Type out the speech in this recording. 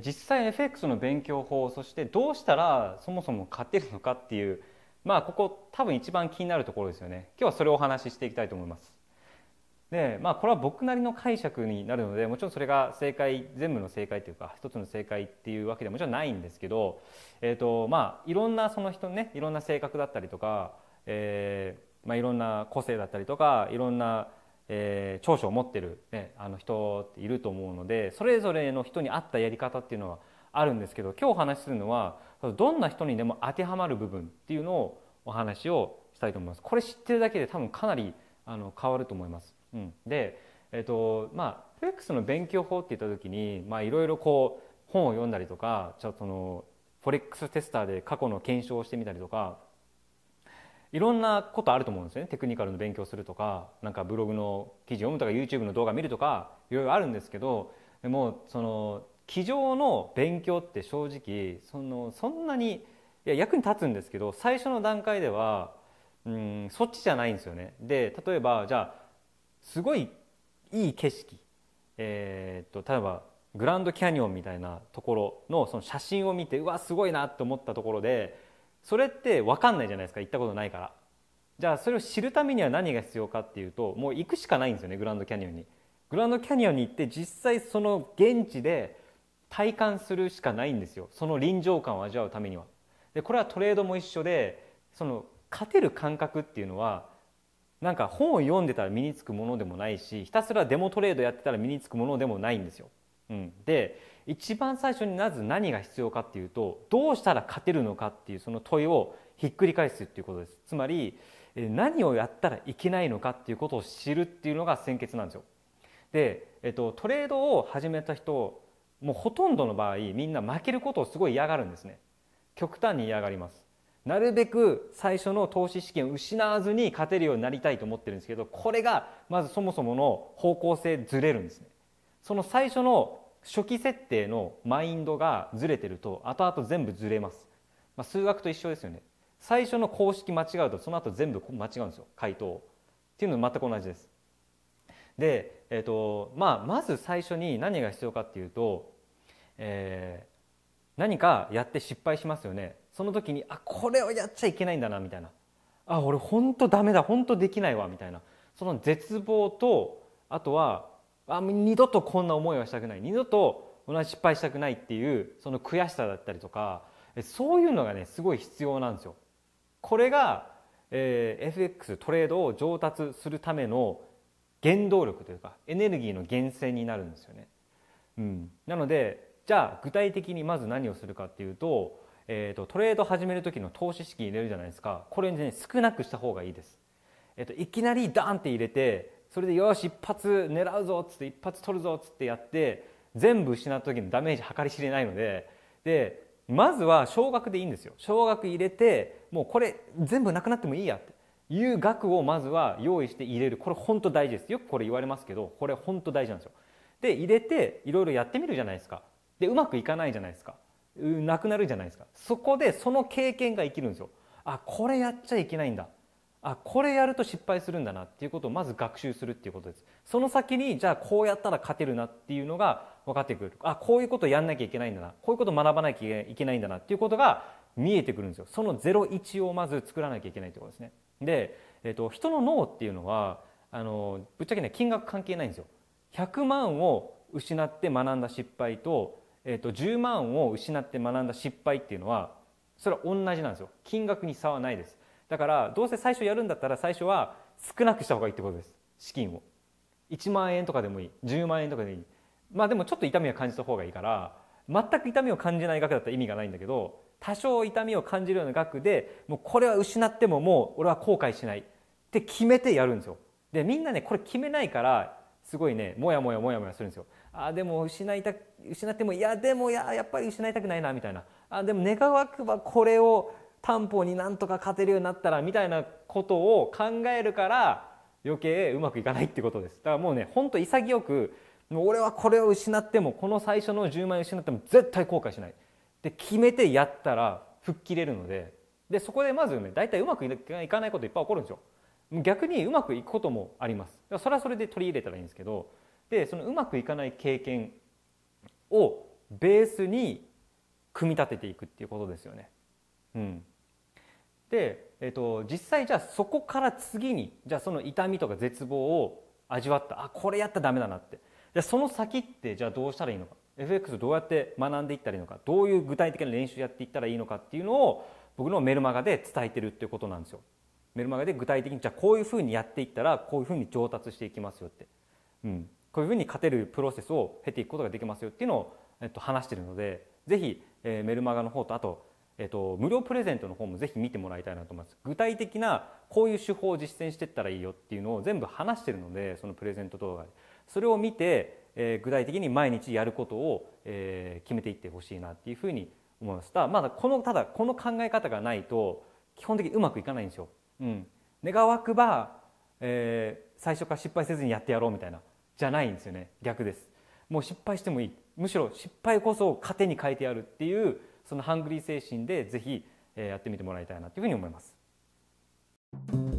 実際 FX の勉強法そしてどうしたらそもそも勝てるのかっていうまあここ多分一番気になるところですよね今日はそれをお話ししていきたいと思いますでまあこれは僕なりの解釈になるのでもちろんそれが正解全部の正解というか一つの正解っていうわけでもちろんないんですけど、えーとまあ、いろんなその人のねいろんな性格だったりとか、えーまあ、いろんな個性だったりとかいろんなえー、長所を持ってる、ね、あの人っていると思うのでそれぞれの人に合ったやり方っていうのはあるんですけど今日お話しするのはどんな人にでも当てはまる部分っていうのをお話をしたいと思います。これ知ってるだけで多分かなりあの変わると思います。うん、で、えっとまあ、FX の勉強法って言った時にいろいろこう本を読んだりとかちょっとそのフォレックステスターで過去の検証をしてみたりとかいろんなことあると思うんですよねテクニカルの勉強するとかなんかブログの記事読むとか YouTube の動画見るとかいろいろあるんですけどでもその机上の勉強って正直そのそんなにいや役に立つんですけど最初の段階ではうんそっちじゃないんですよね。で例えばじゃあすごいいい景色、えー、っと例えばグランドキャニオンみたいなところのその写真を見てうわすごいなって思ったところでそれって分かんないじゃないですか行ったことないからじゃあそれを知るためには何が必要かっていうともう行くしかないんですよねグランドキャニオンにグランドキャニオンに行って実際その現地で体感するしかないんですよその臨場感を味わうためにはでこれはトレードも一緒でその勝てる感覚っていうのはなんか本を読んでたら身につくものでもないしひたすらデモトレードやってたら身につくものでもないんですようん、で一番最初になぜ何が必要かっていうとどうしたら勝てるのかっていうその問いをひっくり返すっていうことですつまり何をやったらいけないのかっていうことを知るっていうのが先決なんですよで、えっと、トレードを始めた人もうほとんどの場合みんな負けることをすごい嫌がるんですね極端に嫌がりますなるべく最初の投資資金を失わずに勝てるようになりたいと思ってるんですけどこれがまずそもそもの方向性ずれるんですねその最初の初期設定のマインドがずれてると後々全部ずれます、まあ、数学と一緒ですよね最初の公式間違うとその後全部間違うんですよ回答っていうのと全く同じですで、えーとまあ、まず最初に何が必要かっていうと、えー、何かやって失敗しますよねその時にあこれをやっちゃいけないんだなみたいなあ俺ほんとダメだほんとできないわみたいなその絶望とあとはあ二度とこんな思いはしたくない二度と同じ失敗したくないっていうその悔しさだったりとかそういうのがねすごい必要なんですよ。これが、えー、FX トレードを上達するための原動力というかエネルギーの源泉になるんですよね。うん、なのでじゃあ具体的にまず何をするかっていうと,、えーと、トレード始める時の投資資金入れるじゃないですかこれね少なくした方がいいです。えーと、といきなりダンって入れてそれでよし一発狙うぞっつって一発取るぞっつってやって全部失った時のダメージ計り知れないのででまずは少額でいいんですよ少額入れてもうこれ全部なくなってもいいやっていう額をまずは用意して入れるこれ本当大事ですよくこれ言われますけどこれ本当大事なんですよで入れていろいろやってみるじゃないですかでうまくいかないじゃないですかなくなるじゃないですかそこでその経験が生きるんですよあこれやっちゃいけないんだあこれやると失敗するんだなっていうことをまず学習するっていうことですその先にじゃあこうやったら勝てるなっていうのが分かってくるあこういうことやんなきゃいけないんだなこういうこと学ばなきゃいけないんだなっていうことが見えてくるんですよその01をまず作らなきゃいけないってことですねで、えーと、人の脳っていうのはあのぶっちゃけね金額関係ないんですよ100万を失って学んだ失敗と,、えーと、と10万を失って学んだ失敗っていうのはそれは同じなんですよ金額に差はないですだからどうせ最初やるんだったら最初は少なくした方がいいってことです資金を1万円とかでもいい10万円とかでいいまあでもちょっと痛みは感じた方がいいから全く痛みを感じない額だったら意味がないんだけど多少痛みを感じるような額でもうこれは失ってももう俺は後悔しないって決めてやるんですよでみんなねこれ決めないからすごいねもやもやもやもやするんですよあでも失いた失ってもいやでもややっぱり失いたくないなみたいなあでも願わくばこれを担保になんとか勝てるようになったらみたいなことを考えるから余計うまくいかないってことですだからもうねほんと潔くもう俺はこれを失ってもこの最初の10万円失っても絶対後悔しないで決めてやったら吹っ切れるのででそこでまずね大体うまくいかないこといっぱい起こるんですよ逆にうまくいくこともありますそれはそれで取り入れたらいいんですけどでそのうまくいかない経験をベースに組み立てていくっていうことですよねうんで、えーと、実際じゃあそこから次にじゃあその痛みとか絶望を味わったあこれやったらダメだなってじゃその先ってじゃあどうしたらいいのか FX どうやって学んでいったらいいのかどういう具体的な練習やっていったらいいのかっていうのを僕のメルマガで伝えてるっていうことなんですよ。メルマガで具体的にじゃあこういうふうにやっていったらこういうふうに上達していきますよって、うん、こういうふうに勝てるプロセスを経ていくことができますよっていうのを、えっと、話してるので是非、えー、メルマガの方とあとえっと、無料プレゼントの方もぜひ見てもらいたいなと思います具体的なこういう手法を実践していったらいいよっていうのを全部話してるのでそのプレゼント動画でそれを見て、えー、具体的に毎日やることを、えー、決めていってほしいなっていうふうに思いますただまだこのただこの考え方がないと基本的にうまくいかないんですよ、うん、願わくば、えー、最初から失敗せずにやってやろうみたいなじゃないんですよね逆ですもう失敗してもいいむしろ失敗こそ糧に変えてやるっていうそのハングリー精神でぜひやってみてもらいたいなというふうに思います。